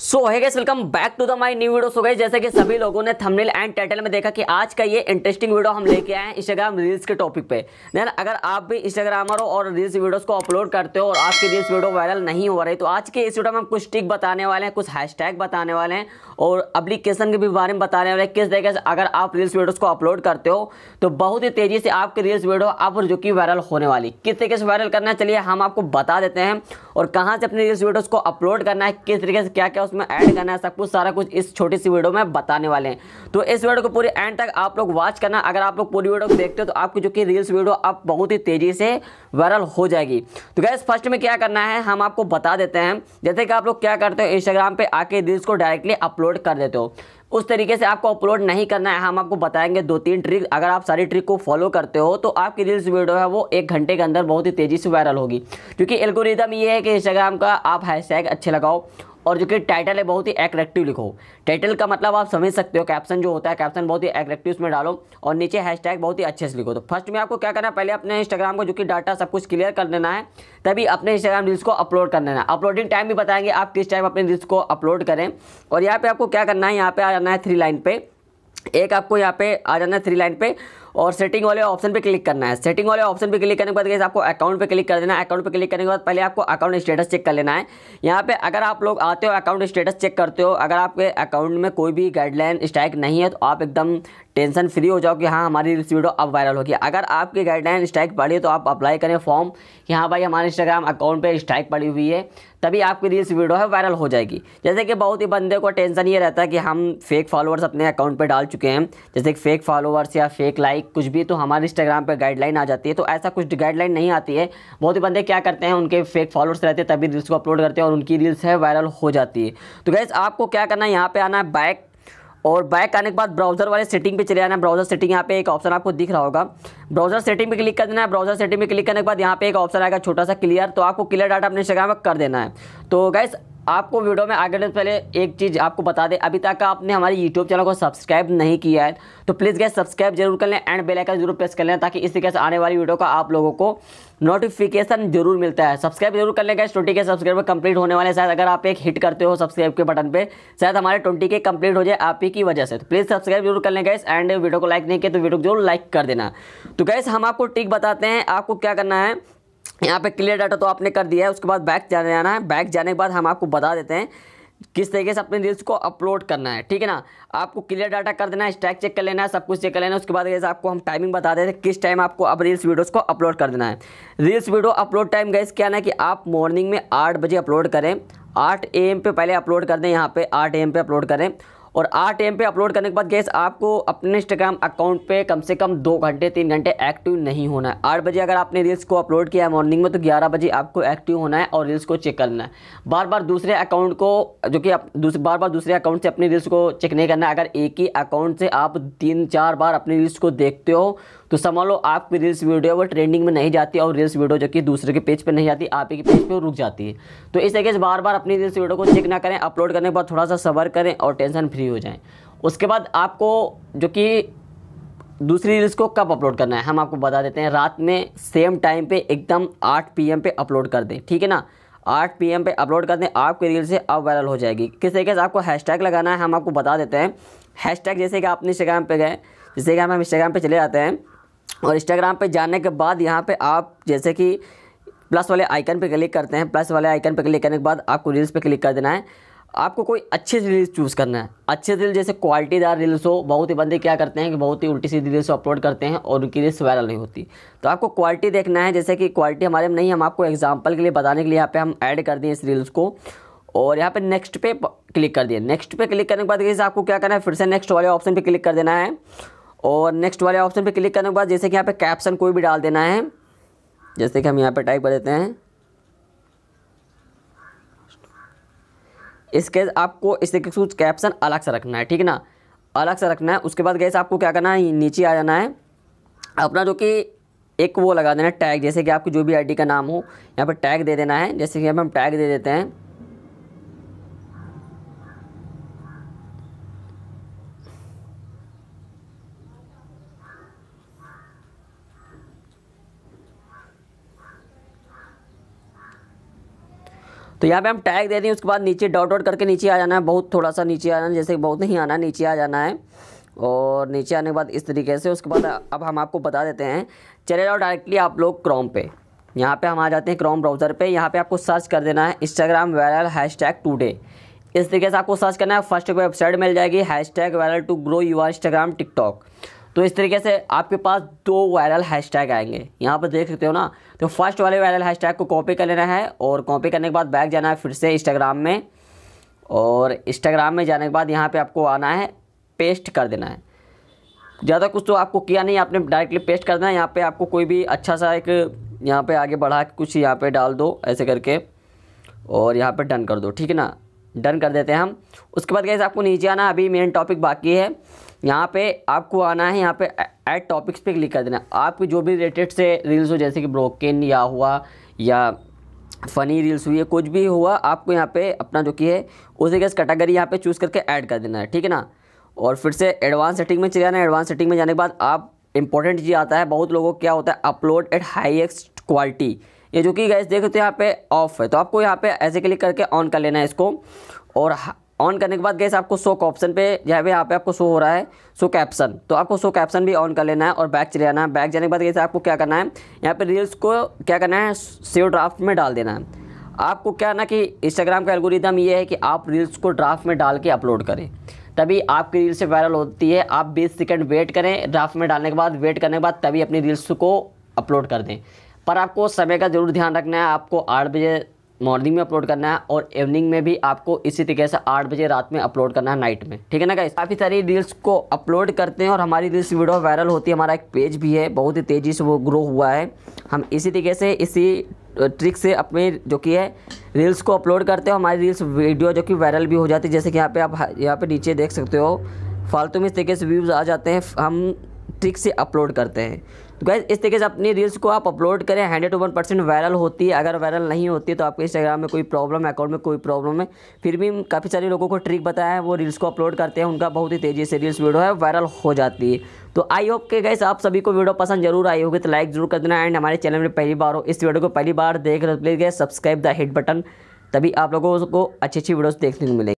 so hey welcome back to the my new video so guys जैसे कि सभी लोगों ने थंबनेल एंड टाइटल में देखा कि आज का ये इंटरेस्टिंग वीडियो हम लेके आए हैं इंस्टाग्राम रील्स के टॉपिक पे देन अगर आप भी इंस्टाग्रामर हो और रील्स वीडियोस को अपलोड करते हो और आपकी रील्स वीडियो वायरल नहीं हो रही तो आज के इस वीडियो में हम कुछ टिक बताने वाले हैं कुछ हैशटैग बताने वाले हैं और अप्लीकेशन के भी बारे में बताने वाले हैं किस तरीके से अगर आप रील्स वीडियोज़ को अपलोड करते हो तो बहुत ही तेज़ी से आपकी रील्स वीडियो आप जो कि वायरल होने वाली किस तरीके से वायरल करना है चलिए हम आपको बता देते हैं और कहाँ से अपनी रील्स वीडियोज़ को अपलोड करना है किस तरीके से क्या क्या क्या उसमें ऐड करना है सब कुछ सारा कुछ इस छोटी सी वीडियो में बताने वाले हैं तो इस वीडियो को पूरे एंड तक आप लोग वॉच करना अगर आप लोग पूरी वीडियो देखते हो तो आपकी जो कि रील्स वीडियो आप बहुत ही तेज़ी से वायरल हो जाएगी तो गैस फर्स्ट में क्या करना है हम आपको बता देते हैं जैसे कि आप लोग क्या करते हो इंस्टाग्राम पर आके रील्स को डायरेक्टली अपलोड कर देते हो उस तरीके से आपको अपलोड नहीं करना है हम आपको बताएंगे दो तीन ट्रिक अगर आप सारी ट्रिक को फॉलो करते हो तो आपकी रील्स वीडियो है वो एक घंटे के अंदर बहुत ही तेज़ी से वायरल होगी क्योंकि एल्गोरिदम ये है कि इंस्टाग्राम का आप हैशटैग अच्छे लगाओ और जो कि टाइटल है बहुत ही एट्रैक्टिव लिखो टाइटल का मतलब आप समझ सकते हो कैप्शन जो होता है कैप्शन बहुत ही एट्रैक्टिव उसमें डालो और नीचे हैशटैग बहुत ही अच्छे से लिखो तो फर्स्ट में आपको क्या करना है पहले अपने इंस्टाग्राम को जो कि डाटा सब कुछ क्लियर कर देना है तभी अपने इंस्टाग्राम रील्स को अपलोड कर देना है अपलोडिंग टाइम भी बताएंगे आप किस टाइम अपने रील्स को अपलोड करें और यहाँ पर आपको क्या करना है यहाँ पर आ जाना है थ्री लाइन पर एक आपको यहाँ पे आ जाना है थ्री लाइन पे और सेटिंग वाले ऑप्शन पे क्लिक करना है सेटिंग वाले ऑप्शन पे क्लिक करने के बाद गैस आपको अकाउंट पे क्लिक कर देना है अकाउंट पे क्लिक करने के बाद पहले आपको अकाउंट स्टेटस चेक कर लेना है यहाँ पे अगर आप लोग आते हो अकाउंट स्टेटस चेक करते हो अगर आपके अकाउंट में कोई भी गाइडलाइन स्ट्राइक नहीं है तो आप एकदम टेंशन फ्री हो जाओ कि हाँ हमारी रील्स वीडियो अब वायरल होगी अगर आपकी गाइडलाइन स्ट्राइक पड़ी तो आप अप्लाई करें फॉर्म कि हाँ भाई हमारे इंस्टाग्राम अकाउंट पर स्ट्राइक पड़ी हुई है तभी आपकी रील्स वीडियो है वायरल हो जाएगी जैसे कि बहुत ही बंदे को टेंशन ये रहता है कि हम फेक फॉलोअर्स अपने अकाउंट पर डाल चुके हैं जैसे कि फेक फॉलोअर्स या फेक लाइक कुछ भी तो हमारे इंस्टाग्राम पर गाइडलाइन आ जाती है तो ऐसा कुछ गाइडलाइन नहीं आती है बहुत ही बंदे क्या करते हैं उनके फेक फॉलोअर्स रहते हैं तभी रील्स को अपलोड करते हैं और उनकी रील्स है वायरल हो जाती है तो गैस आपको क्या करना है यहाँ पर आना है बैक और बैक आने के बाद ब्राउजर वाले सेटिंग पे चले आना ब्राउजर सेटिंग यहाँ पे एक ऑप्शन आपको दिख रहा होगा ब्राउजर सेटिंग पे क्लिक कर देना है ब्राउजर सेटिंग पे क्लिक करने के बाद यहाँ पे एक ऑप्शन आएगा छोटा सा क्लियर तो आपको क्लियर डाटा अपने इंस्टाग्राम पर कर देना है तो गैस आपको वीडियो में आगे पहले एक चीज़ आपको बता दें अभी तक आपने हमारे यूट्यूब चैनल को सब्सक्राइब नहीं किया है तो प्लीज़ गए सब्सक्राइब जरूर कर लें एंड बेल आइकन जरूर प्रेस कर लें ताकि इस तरीके से आने वाली वीडियो का आप लोगों को नोटिफिकेशन जरूर मिलता है सब्सक्राइब जरूर कर लें गए ट्वेंटी के सब्सक्राइबर कंप्लीट होने वाले शायद अगर आप एक हिट करते हो सब्सक्राइब के बटन पर शायद हमारे ट्वेंटी के कंप्लीट हो जाए आप ही की वजह से तो प्लीज़ सब्सक्राइब जरूर कर लें गए एंड वीडियो को लाइक नहीं किया तो वीडियो को जरूर लाइक कर देना तो गैस हम आपको टिक बताते हैं आपको क्या करना है यहाँ पे क्लियर डाटा तो आपने कर दिया है उसके बाद बैक जाने जाना है बैक जाने के बाद हम आपको बता देते हैं किस तरीके से अपने रील्स को अपलोड करना है ठीक है ना आपको क्लियर डाटा कर देना है स्टैक चेक कर लेना है सब कुछ चेक कर लेना है उसके बाद गैस आपको हम टाइमिंग बता देते हैं किस टाइम आपको अब रील्स वीडियोस को अपलोड कर देना है रील्स वीडियो अपलोड टाइम गैस क्या ना कि आप मॉर्निंग में आठ बजे अपलोड करें आठ ए एम पे पहले अपलोड कर दें यहाँ पे आठ ए एम पे अपलोड करें और आठ एम पे अपलोड करने के बाद गैस आपको अपने इंस्टाग्राम अकाउंट पे कम से कम दो घंटे तीन घंटे एक्टिव नहीं होना है आठ बजे अगर आपने रील्स को अपलोड किया है मॉर्निंग में तो ग्यारह बजे आपको एक्टिव होना है और रील्स को चेक करना है बार बार दूसरे अकाउंट को जो कि आप बार बार दूसरे अकाउंट से अपनी रील्स को चेक नहीं करना अगर एक ही अकाउंट से आप तीन चार बार अपनी रील्स को देखते हो तो समझ लो आपकी रील्स वीडियो वो ट्रेंडिंग में नहीं जाती और रील्स वीडियो जो कि दूसरे के पेज पर नहीं जाती आप ही के पेज पर रुक जाती है तो इस तरीके से बार बार अपनी रील्स वीडियो को चेक ना करें अपलोड करने के बाद थोड़ा सा सबर करें और टेंशन फ्री हो जाएँ उसके बाद आपको जो कि दूसरी रील्स को कब अपलोड करना है हम आपको बता देते हैं रात में सेम टाइम पे एकदम 8 पीएम पे अपलोड कर दें ठीक है ना 8 पीएम पे अपलोड कर दें आपकी रील से अब वायरल हो जाएगी किस तरीके से आपको हैशटैग लगाना है हम आपको बता देते हैं हैशटैग जैसे कि आप इंस्टाग्राम पे गए जैसे कि हम इंस्टाग्राम पे चले जाते हैं और इंस्टाग्राम पे जाने के बाद यहाँ पे आप जैसे कि प्लस वाले आइकन पे क्लिक करते हैं प्लस वाले आइकन पे क्लिक करने के बाद आपको रील्स पे क्लिक कर देना है आपको कोई अच्छे रील्स चूज़ करना है अच्छे रील जैसे क्वालिटीदार रील्स हो बहुत ही बंदे क्या करते हैं कि बहुत ही उल्टी सीधी रील्स अपलोड करते हैं और उनकी रील्स वायरल नहीं होती तो आपको क्वालिटी देखना है जैसे कि क्वालिटी हमारे में नहीं हम आपको एग्जाम्पल के लिए बताने के लिए यहाँ पे हम ऐड कर दिए इस रील्स को और यहाँ पे नेक्स्ट पे क्लिक कर दिए नेक्स्ट पे क्लिक करने के बाद आपको क्या करना है फिर से नेक्स्ट वाले ऑप्शन पर क्लिक कर देना है और नेक्स्ट वाले ऑप्शन पे क्लिक करने के बाद जैसे कि यहाँ पे कैप्शन कोई भी डाल देना है जैसे कि हम यहाँ पे टाइप कर देते हैं इसके आपको इस तरीके से कैप्शन अलग से रखना है ठीक है ना अलग से रखना है उसके बाद गैस आपको क्या करना है नीचे आ जाना है अपना जो कि एक वो लगा देना है टैग जैसे कि आपकी जो भी आईडी का नाम हो यहाँ पर टैग दे देना है जैसे कि हम टैग दे देते हैं तो यहाँ पे हम टैग दे दें उसके बाद नीचे डॉट डॉट करके नीचे आ जाना है बहुत थोड़ा सा नीचे आ जाना है जैसे बहुत नहीं आना नीचे आ जाना है और नीचे आने के बाद इस तरीके से उसके बाद अब हम आपको बता देते हैं चले जाओ डायरेक्टली आप लोग क्रोम पे यहाँ पे हम आ जाते हैं क्रोम ब्राउज़र पे यहाँ पे आपको सर्च कर देना है Instagram viral hash tag today इस तरीके से आपको सर्च करना है फर्स्ट वेबसाइट मिल जाएगी hash tag viral to grow your Instagram TikTok तो इस तरीके से आपके पास दो वायरल हैशटैग आएंगे यहाँ पर देख सकते हो ना तो फर्स्ट वाले वायरल हैशटैग को कॉपी कर लेना है और कॉपी करने के बाद बैक जाना है फिर से इंस्टाग्राम में और इंस्टाग्राम में जाने के बाद यहाँ पे आपको आना है पेस्ट कर देना है ज़्यादा कुछ तो आपको किया नहीं आपने डायरेक्टली पेस्ट कर देना है यहाँ पर आपको कोई भी अच्छा सा एक यहाँ पर आगे बढ़ा के कुछ यहाँ पर डाल दो ऐसे करके और यहाँ पर डन कर दो ठीक है ना डन कर देते हैं हम उसके बाद कैसे आपको नीचे आना अभी मेन टॉपिक बाकी है यहाँ पे आपको आना है यहाँ पे ऐड टॉपिक्स पे क्लिक कर देना आपके जो भी रिलेटेड से रील्स हो जैसे कि ब्रोकन या हुआ या फ़नी रील्स हुई है कुछ भी हुआ आपको यहाँ पे अपना जो कि है उसी के कैटेगरी यहाँ पे चूज़ करके ऐड कर देना है ठीक है ना और फिर से एडवांस सेटिंग में चले जाना है एडवांस सेटिंग में जाने के बाद आप इंपॉर्टेंट चीज़ आता है बहुत लोगों को क्या होता है अपलोड एट हाईएस्ट क्वालिटी ये जो कि गैस देख सकते हो तो यहाँ पे ऑफ है तो आपको यहाँ पे ऐसे क्लिक करके ऑन कर लेना है इसको और ऑन करने के बाद गैस आपको शो ऑप्शन पे जो है यहाँ पे आपको शो हो रहा है शो कैप्शन तो आपको शो कैप्शन भी ऑन कर लेना है और बैक चले जाना है बैक जाने के बाद गैस आपको क्या करना है यहाँ पर रील्स को क्या करना है सेव ड्राफ्ट में डाल देना है आपको क्या ना कि इंस्टाग्राम का एल्गोरिदम ये है कि आप रील्स को ड्राफ्ट में डाल के अपलोड करें तभी आपकी रील्स वायरल होती है आप बीस सेकेंड वेट करें ड्राफ्ट में डालने के बाद वेट करने के बाद तभी अपनी रील्स को अपलोड कर दें पर आपको समय का ज़रूर ध्यान रखना है आपको आठ बजे मॉर्निंग में अपलोड करना है और इवनिंग में भी आपको इसी तरीके से आठ बजे रात में अपलोड करना है नाइट में ठीक है ना गाइस काफ़ी सारी रील्स को अपलोड करते हैं और हमारी रील्स वीडियो वायरल होती है हमारा एक पेज भी है बहुत ही तेज़ी से वो ग्रो हुआ है हम इसी तरीके से इसी ट्रिक से अपने जो कि है रील्स को अपलोड करते हो हमारी रील्स वीडियो जो कि वायरल भी हो जाती है जैसे कि यहाँ पे आप यहाँ पे नीचे देख सकते हो फालतू में इस तरीके से व्यूज़ आ जाते हैं हम ट्रिक से अपलोड करते हैं तो गैस इस तरीके से अपनी रील्स को आप अपलोड करें hundred to one percent viral होती है अगर वायरल नहीं होती है तो आपके इंस्टाग्राम में कोई प्रॉब्लम है अकाउंट में कोई प्रॉब्लम है फिर भी काफ़ी सारे लोगों को ट्रिक बताया है वो रील्स को अपलोड करते हैं उनका बहुत ही तेज़ी से रील्स वीडियो है वायरल हो जाती है तो आई होप के गैस आप सभी को वीडियो पसंद जरूर आई होगी तो लाइक जरूर कर देना एंड हमारे चैनल में पहली बार हो इस वीडियो को पहली बार देख रहे हो प्लीज़ गए सब्सक्राइब द हिट बटन तभी आप लोगों को अच्छी अच्छी वीडियोज़ देखने को मिलेगी